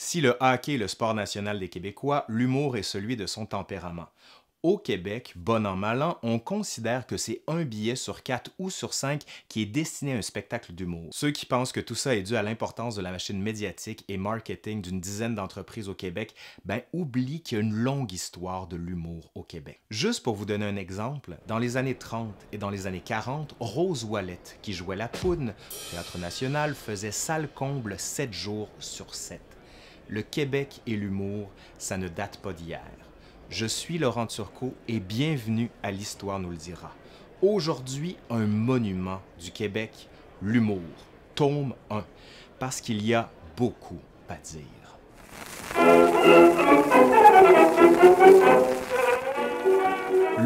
Si le hockey est le sport national des Québécois, l'humour est celui de son tempérament. Au Québec, bon an mal an, on considère que c'est un billet sur quatre ou sur cinq qui est destiné à un spectacle d'humour. Ceux qui pensent que tout ça est dû à l'importance de la machine médiatique et marketing d'une dizaine d'entreprises au Québec, ben oublient qu'il y a une longue histoire de l'humour au Québec. Juste pour vous donner un exemple, dans les années 30 et dans les années 40, Rose Wallet, qui jouait la poudne au Théâtre national, faisait salle comble 7 jours sur 7. Le Québec et l'humour, ça ne date pas d'hier. Je suis Laurent Turcot et bienvenue à l'Histoire nous le dira. Aujourd'hui, un monument du Québec, l'humour, tome 1, parce qu'il y a beaucoup à dire.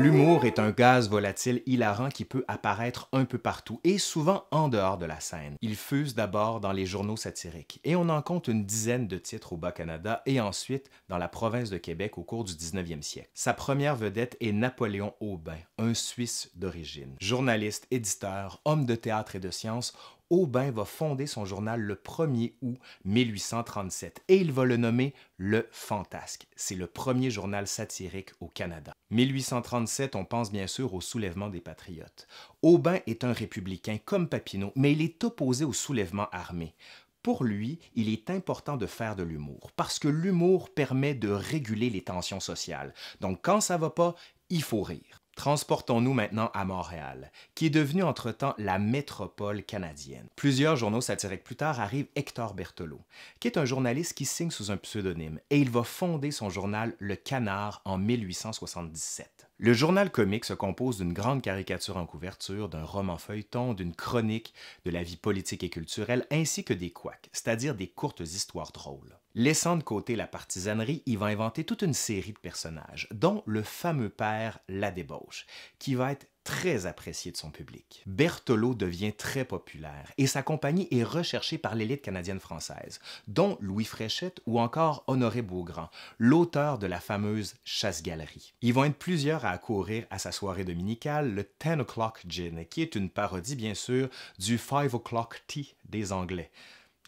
l'humour est un gaz volatile hilarant qui peut apparaître un peu partout et souvent en dehors de la scène. Il fuse d'abord dans les journaux satiriques et on en compte une dizaine de titres au Bas-Canada et ensuite dans la province de Québec au cours du 19e siècle. Sa première vedette est Napoléon Aubin, un Suisse d'origine. Journaliste, éditeur, homme de théâtre et de science, Aubin va fonder son journal le 1er août 1837 et il va le nommer Le Fantasque. C'est le premier journal satirique au Canada. 1837, on pense bien sûr au soulèvement des patriotes. Aubin est un républicain comme Papineau, mais il est opposé au soulèvement armé. Pour lui, il est important de faire de l'humour, parce que l'humour permet de réguler les tensions sociales. Donc quand ça va pas, il faut rire. Transportons-nous maintenant à Montréal, qui est devenue entre-temps la métropole canadienne. Plusieurs journaux satiriques plus tard arrive Hector Berthelot, qui est un journaliste qui signe sous un pseudonyme, et il va fonder son journal Le Canard en 1877. Le journal comique se compose d'une grande caricature en couverture, d'un roman feuilleton, d'une chronique, de la vie politique et culturelle, ainsi que des couacs, c'est-à-dire des courtes histoires drôles. Laissant de côté la partisanerie, il va inventer toute une série de personnages, dont le fameux père La Débauche, qui va être très apprécié de son public. Berthelot devient très populaire et sa compagnie est recherchée par l'élite canadienne-française, dont Louis Fréchette ou encore Honoré Beaugrand, l'auteur de la fameuse Chasse-Galerie. Ils vont être plusieurs à accourir à sa soirée dominicale, le 10 o'clock gin, qui est une parodie bien sûr du 5 o'clock tea des Anglais.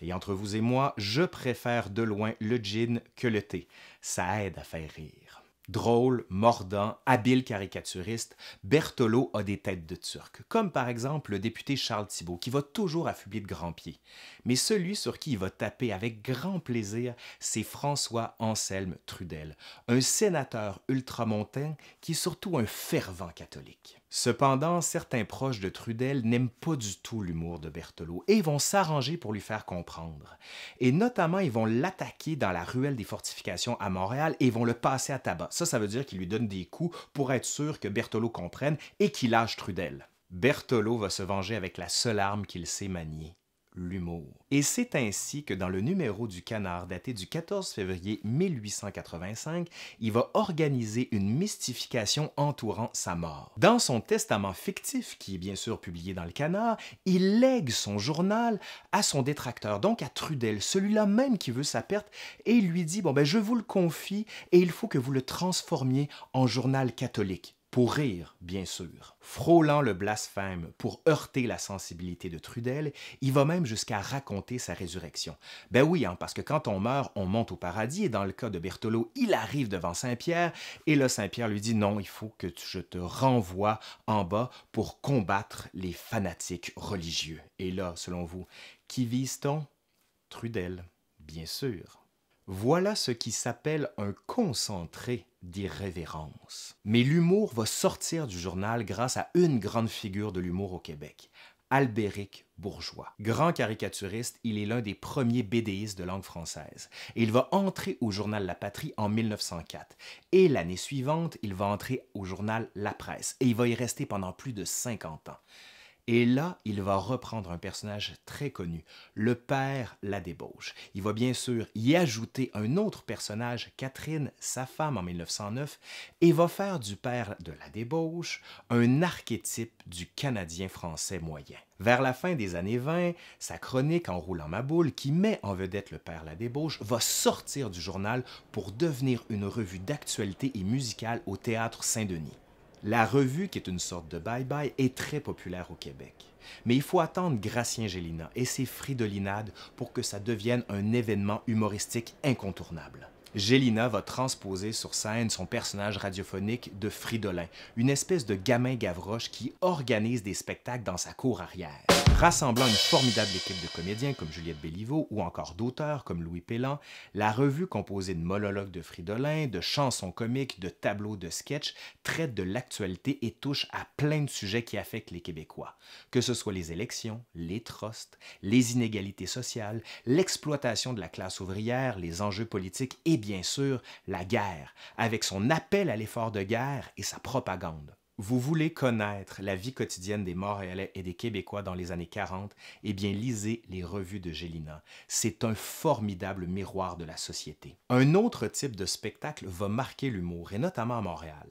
Et entre vous et moi, je préfère de loin le gin que le thé. Ça aide à faire rire. Drôle, mordant, habile caricaturiste, Bertolo a des têtes de turc, comme par exemple le député Charles Thibault, qui va toujours affubler de grands pieds. Mais celui sur qui il va taper avec grand plaisir, c'est François Anselme Trudel, un sénateur ultramontain qui est surtout un fervent catholique. Cependant, certains proches de Trudel n'aiment pas du tout l'humour de Berthelot et vont s'arranger pour lui faire comprendre. Et notamment, ils vont l'attaquer dans la ruelle des fortifications à Montréal et vont le passer à tabac. Ça, ça veut dire qu'ils lui donnent des coups pour être sûr que Berthelot comprenne et qu'il lâche Trudel. Berthelot va se venger avec la seule arme qu'il sait manier, l'humour. Et c'est ainsi que dans le numéro du Canard daté du 14 février 1885, il va organiser une mystification entourant sa mort. Dans son testament fictif, qui est bien sûr publié dans le Canard, il lègue son journal à son détracteur, donc à Trudel, celui-là même qui veut sa perte, et il lui dit, bon ben je vous le confie et il faut que vous le transformiez en journal catholique pour rire, bien sûr. Frôlant le blasphème pour heurter la sensibilité de Trudel, il va même jusqu'à raconter sa résurrection. Ben oui, hein, parce que quand on meurt, on monte au paradis, et dans le cas de Bertolo, il arrive devant Saint-Pierre, et là, Saint-Pierre lui dit non, il faut que je te renvoie en bas pour combattre les fanatiques religieux. Et là, selon vous, qui vise-t-on Trudel, bien sûr. Voilà ce qui s'appelle un concentré d'irrévérence. Mais l'humour va sortir du journal grâce à une grande figure de l'humour au Québec, Albéric Bourgeois. Grand caricaturiste, il est l'un des premiers BDistes de langue française. il va entrer au journal La Patrie en 1904. Et l'année suivante, il va entrer au journal La Presse. Et il va y rester pendant plus de 50 ans. Et là, il va reprendre un personnage très connu. Le père la débauche. Il va bien sûr y ajouter un autre personnage, Catherine, sa femme en 1909, et va faire du père de la débauche un archétype du Canadien français moyen. Vers la fin des années 20, sa chronique En roulant ma boule, qui met en vedette le père La Débauche, va sortir du journal pour devenir une revue d'actualité et musicale au théâtre Saint-Denis. La revue, qui est une sorte de bye-bye, est très populaire au Québec. Mais il faut attendre Gracien Gélina et ses fridolinades pour que ça devienne un événement humoristique incontournable. Gélina va transposer sur scène son personnage radiophonique de Fridolin, une espèce de gamin gavroche qui organise des spectacles dans sa cour arrière. Rassemblant une formidable équipe de comédiens comme Juliette Béliveau ou encore d'auteurs comme Louis Pélan, la revue composée de monologues de Fridolin, de chansons comiques, de tableaux de sketch traite de l'actualité et touche à plein de sujets qui affectent les Québécois, que ce soit les élections, les trusts, les inégalités sociales, l'exploitation de la classe ouvrière, les enjeux politiques et bien sûr la guerre, avec son appel à l'effort de guerre et sa propagande. Vous voulez connaître la vie quotidienne des Montréalais et des Québécois dans les années 40? Eh bien, lisez les revues de Gélina. C'est un formidable miroir de la société. Un autre type de spectacle va marquer l'humour, et notamment à Montréal,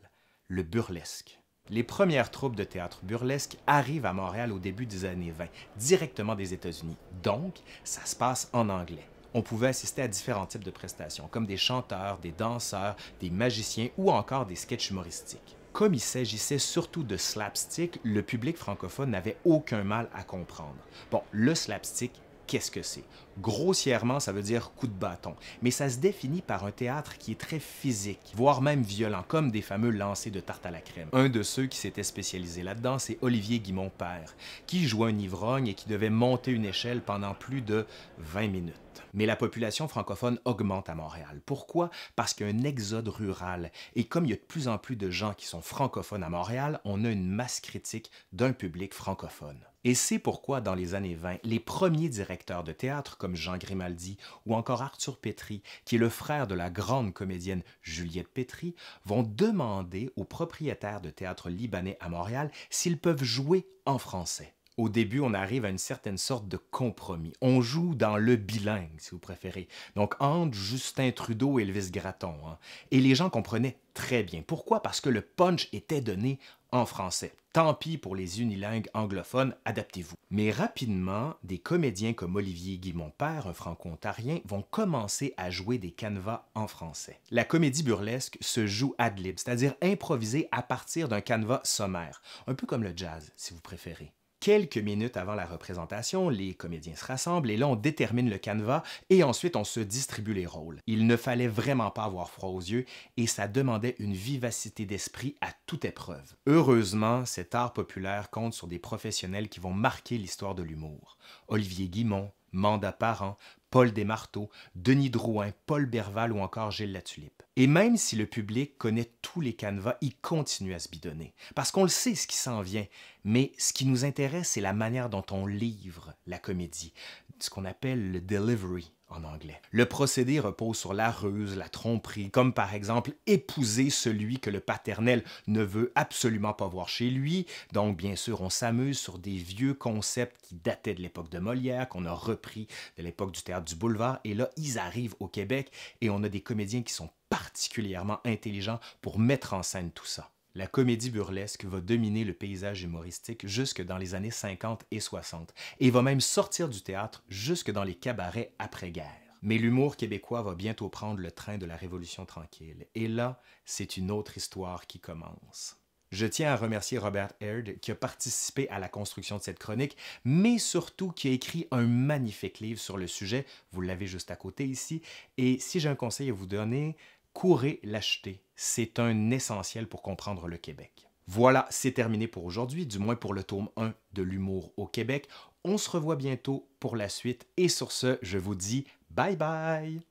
le burlesque. Les premières troupes de théâtre burlesque arrivent à Montréal au début des années 20, directement des États-Unis. Donc, ça se passe en anglais on pouvait assister à différents types de prestations, comme des chanteurs, des danseurs, des magiciens ou encore des sketchs humoristiques. Comme il s'agissait surtout de slapstick, le public francophone n'avait aucun mal à comprendre. Bon, le slapstick qu'est-ce que c'est? Grossièrement, ça veut dire coup de bâton, mais ça se définit par un théâtre qui est très physique, voire même violent, comme des fameux lancers de tarte à la crème. Un de ceux qui s'était spécialisé là-dedans, c'est Olivier Guimont Père, qui jouait un ivrogne et qui devait monter une échelle pendant plus de 20 minutes. Mais la population francophone augmente à Montréal. Pourquoi? Parce qu'il y a un exode rural. Et comme il y a de plus en plus de gens qui sont francophones à Montréal, on a une masse critique d'un public francophone. Et c'est pourquoi, dans les années 20, les premiers directeurs de théâtre comme Jean Grimaldi ou encore Arthur Petri, qui est le frère de la grande comédienne Juliette Petri, vont demander aux propriétaires de théâtre libanais à Montréal s'ils peuvent jouer en français. Au début, on arrive à une certaine sorte de compromis. On joue dans le bilingue, si vous préférez. Donc entre Justin Trudeau et Elvis Gratton. Hein. Et les gens comprenaient très bien. Pourquoi? Parce que le punch était donné en français. Tant pis pour les unilingues anglophones, adaptez-vous. Mais rapidement, des comédiens comme Olivier Guimont Père, un franco-ontarien, vont commencer à jouer des canevas en français. La comédie burlesque se joue ad lib, c'est-à-dire improvisée à partir d'un canevas sommaire, un peu comme le jazz si vous préférez. Quelques minutes avant la représentation, les comédiens se rassemblent et là on détermine le canevas et ensuite on se distribue les rôles. Il ne fallait vraiment pas avoir froid aux yeux et ça demandait une vivacité d'esprit à toute épreuve. Heureusement, cet art populaire compte sur des professionnels qui vont marquer l'histoire de l'humour. Olivier Guimont, Manda Parent, Paul Desmarteaux, Denis Drouin, Paul Berval ou encore Gilles Latulippe. Et même si le public connaît tous les canevas, il continue à se bidonner, parce qu'on le sait ce qui s'en vient, mais ce qui nous intéresse, c'est la manière dont on livre la comédie, ce qu'on appelle le delivery anglais. Le procédé repose sur la ruse, la tromperie, comme par exemple épouser celui que le paternel ne veut absolument pas voir chez lui. Donc bien sûr, on s'amuse sur des vieux concepts qui dataient de l'époque de Molière, qu'on a repris de l'époque du théâtre du boulevard. Et là, ils arrivent au Québec et on a des comédiens qui sont particulièrement intelligents pour mettre en scène tout ça la comédie burlesque va dominer le paysage humoristique jusque dans les années 50 et 60 et va même sortir du théâtre jusque dans les cabarets après-guerre. Mais l'humour québécois va bientôt prendre le train de la Révolution tranquille. Et là, c'est une autre histoire qui commence. Je tiens à remercier Robert Heard, qui a participé à la construction de cette chronique, mais surtout qui a écrit un magnifique livre sur le sujet. Vous l'avez juste à côté ici. Et si j'ai un conseil à vous donner, courez l'acheter. C'est un essentiel pour comprendre le Québec. Voilà, c'est terminé pour aujourd'hui, du moins pour le tome 1 de l'humour au Québec. On se revoit bientôt pour la suite et sur ce, je vous dis bye bye